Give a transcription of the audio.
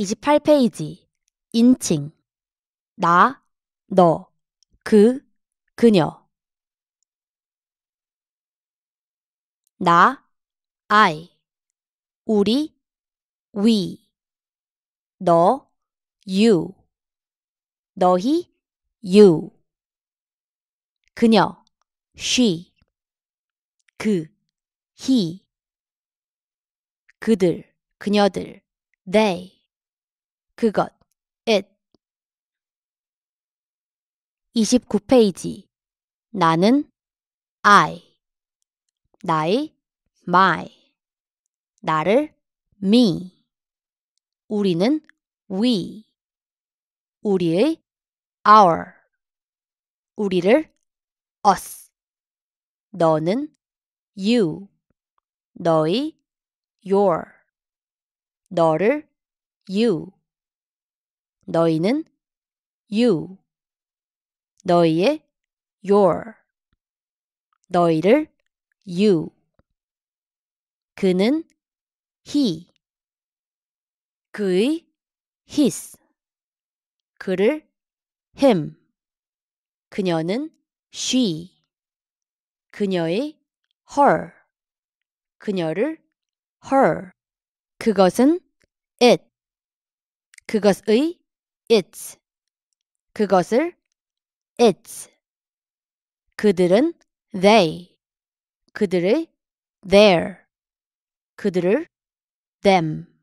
28페이지. 인칭. 나, 너, 그, 그녀. 나, I. 우리, we. 너, you. 너희, you. 그녀, she. 그, he. 그들, 그녀들, they. 그것 it 29페이지 나는 I 나의 my 나를 me 우리는 we 우리의 our 우리를 us 너는 you 너의 your 너를 you 너희는 you, 너희의 your, 너희를 you, 그는 he, 그의 his, 그를 him, 그녀는 she, 그녀의 her, 그녀를 her, 그것은 it, 그것의 its 그것을 its 그들은 they 그들의 their 그들을 them